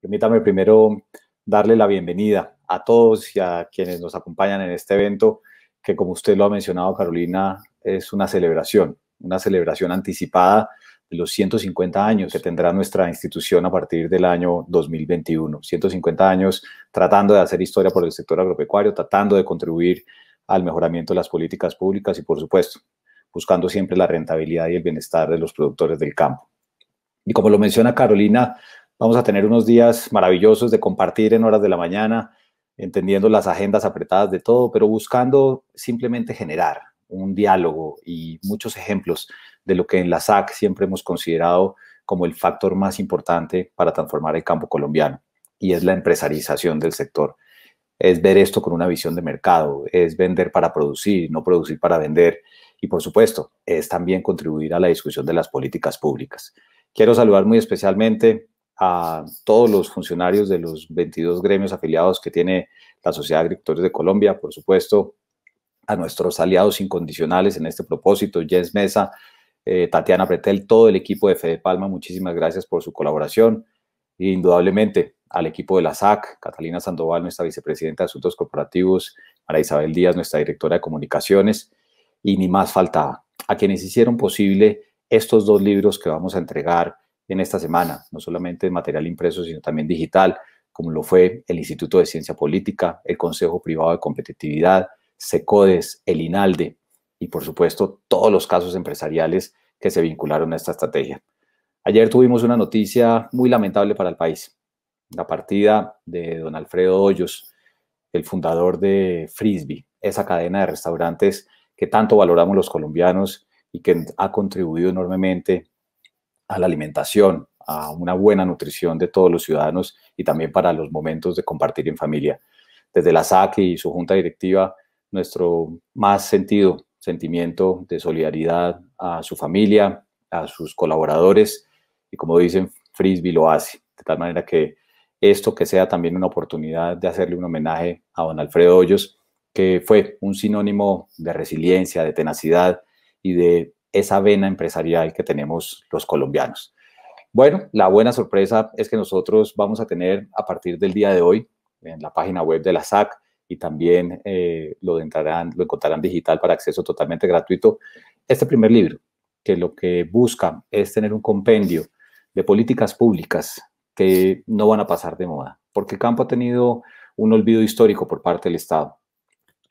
Permítame primero darle la bienvenida a todos y a quienes nos acompañan en este evento, que como usted lo ha mencionado, Carolina, es una celebración, una celebración anticipada de los 150 años que tendrá nuestra institución a partir del año 2021. 150 años tratando de hacer historia por el sector agropecuario, tratando de contribuir al mejoramiento de las políticas públicas y, por supuesto, buscando siempre la rentabilidad y el bienestar de los productores del campo. Y como lo menciona Carolina, Vamos a tener unos días maravillosos de compartir en horas de la mañana, entendiendo las agendas apretadas de todo, pero buscando simplemente generar un diálogo y muchos ejemplos de lo que en la SAC siempre hemos considerado como el factor más importante para transformar el campo colombiano, y es la empresarización del sector. Es ver esto con una visión de mercado, es vender para producir, no producir para vender, y por supuesto, es también contribuir a la discusión de las políticas públicas. Quiero saludar muy especialmente a todos los funcionarios de los 22 gremios afiliados que tiene la Sociedad de Agricultores de Colombia, por supuesto, a nuestros aliados incondicionales en este propósito, Jens Mesa, eh, Tatiana Pretel, todo el equipo de Fede Palma, muchísimas gracias por su colaboración. E indudablemente al equipo de la SAC, Catalina Sandoval, nuestra vicepresidenta de Asuntos Corporativos, a Isabel Díaz, nuestra directora de Comunicaciones, y ni más falta a quienes hicieron posible estos dos libros que vamos a entregar en esta semana, no solamente material impreso, sino también digital, como lo fue el Instituto de Ciencia Política, el Consejo Privado de Competitividad, SECODES, el INALDE y, por supuesto, todos los casos empresariales que se vincularon a esta estrategia. Ayer tuvimos una noticia muy lamentable para el país, la partida de don Alfredo Hoyos, el fundador de Frisbee, esa cadena de restaurantes que tanto valoramos los colombianos y que ha contribuido enormemente a la alimentación, a una buena nutrición de todos los ciudadanos y también para los momentos de compartir en familia. Desde la SAC y su junta directiva, nuestro más sentido sentimiento de solidaridad a su familia, a sus colaboradores y como dicen, Frisbee lo hace. De tal manera que esto que sea también una oportunidad de hacerle un homenaje a don Alfredo Hoyos, que fue un sinónimo de resiliencia, de tenacidad y de esa vena empresarial que tenemos los colombianos. Bueno, la buena sorpresa es que nosotros vamos a tener a partir del día de hoy en la página web de la SAC y también eh, lo, lo encontrarán digital para acceso totalmente gratuito, este primer libro, que lo que busca es tener un compendio de políticas públicas que no van a pasar de moda, porque el campo ha tenido un olvido histórico por parte del Estado.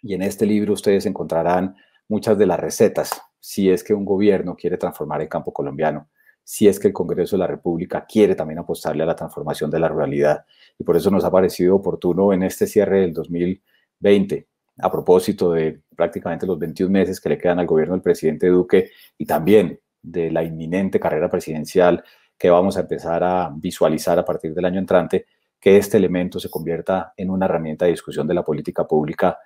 Y en este libro ustedes encontrarán muchas de las recetas si es que un gobierno quiere transformar el campo colombiano, si es que el Congreso de la República quiere también apostarle a la transformación de la ruralidad. Y por eso nos ha parecido oportuno en este cierre del 2020, a propósito de prácticamente los 21 meses que le quedan al gobierno del presidente Duque y también de la inminente carrera presidencial que vamos a empezar a visualizar a partir del año entrante, que este elemento se convierta en una herramienta de discusión de la política pública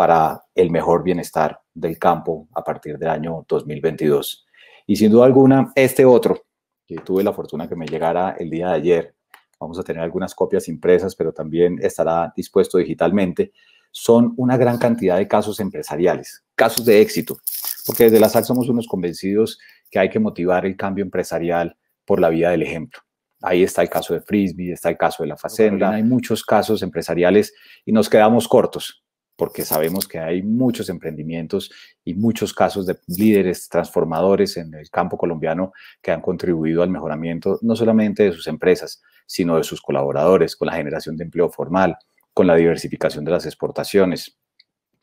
para el mejor bienestar del campo a partir del año 2022. Y sin duda alguna, este otro, que tuve la fortuna que me llegara el día de ayer, vamos a tener algunas copias impresas, pero también estará dispuesto digitalmente, son una gran cantidad de casos empresariales, casos de éxito, porque desde la SAL somos unos convencidos que hay que motivar el cambio empresarial por la vía del ejemplo. Ahí está el caso de Frisbee, está el caso de la Facenda, hay muchos casos empresariales y nos quedamos cortos porque sabemos que hay muchos emprendimientos y muchos casos de líderes transformadores en el campo colombiano que han contribuido al mejoramiento no solamente de sus empresas, sino de sus colaboradores, con la generación de empleo formal, con la diversificación de las exportaciones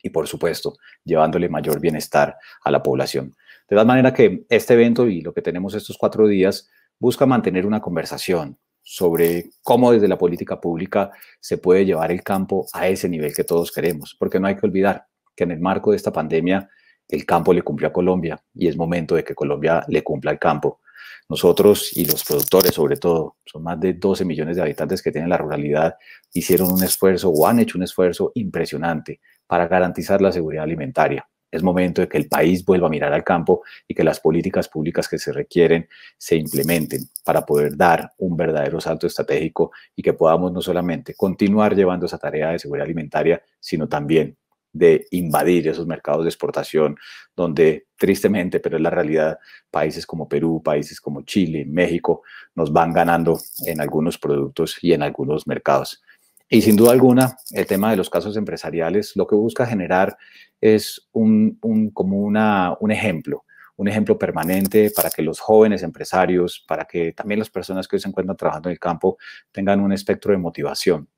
y, por supuesto, llevándole mayor bienestar a la población. De tal manera que este evento y lo que tenemos estos cuatro días busca mantener una conversación, sobre cómo desde la política pública se puede llevar el campo a ese nivel que todos queremos, porque no hay que olvidar que en el marco de esta pandemia el campo le cumplió a Colombia y es momento de que Colombia le cumpla al campo. Nosotros y los productores, sobre todo, son más de 12 millones de habitantes que tienen la ruralidad, hicieron un esfuerzo o han hecho un esfuerzo impresionante para garantizar la seguridad alimentaria. Es momento de que el país vuelva a mirar al campo y que las políticas públicas que se requieren se implementen para poder dar un verdadero salto estratégico y que podamos no solamente continuar llevando esa tarea de seguridad alimentaria, sino también de invadir esos mercados de exportación, donde tristemente, pero es la realidad, países como Perú, países como Chile, México, nos van ganando en algunos productos y en algunos mercados. Y sin duda alguna, el tema de los casos empresariales lo que busca generar es un, como una, un ejemplo, un ejemplo permanente para que los jóvenes empresarios, para que también las personas que hoy se encuentran trabajando en el campo tengan un espectro de motivación,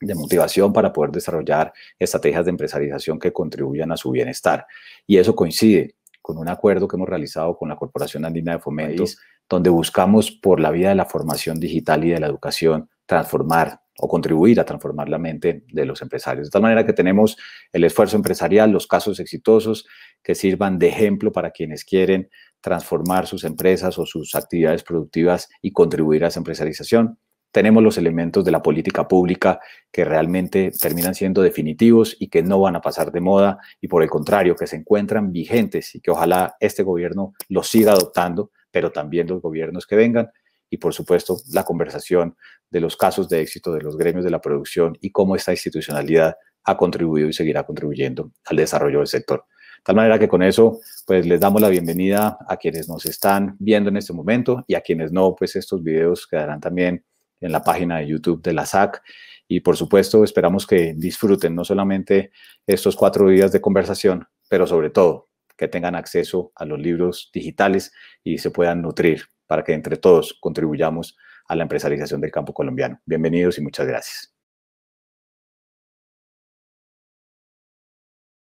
de motivación para poder desarrollar estrategias de empresarización que contribuyan a su bienestar. Y eso coincide con un acuerdo que hemos realizado con la Corporación Andina de Fomento, donde buscamos por la vía de la formación digital y de la educación transformar o contribuir a transformar la mente de los empresarios. De tal manera que tenemos el esfuerzo empresarial, los casos exitosos que sirvan de ejemplo para quienes quieren transformar sus empresas o sus actividades productivas y contribuir a esa empresarización. Tenemos los elementos de la política pública que realmente terminan siendo definitivos y que no van a pasar de moda y por el contrario, que se encuentran vigentes y que ojalá este gobierno los siga adoptando, pero también los gobiernos que vengan y por supuesto la conversación de los casos de éxito de los gremios de la producción y cómo esta institucionalidad ha contribuido y seguirá contribuyendo al desarrollo del sector. De tal manera que con eso, pues les damos la bienvenida a quienes nos están viendo en este momento y a quienes no, pues estos videos quedarán también en la página de YouTube de la SAC. Y por supuesto, esperamos que disfruten no solamente estos cuatro días de conversación, pero sobre todo que tengan acceso a los libros digitales y se puedan nutrir para que entre todos contribuyamos a la empresarización del campo colombiano. Bienvenidos y muchas gracias.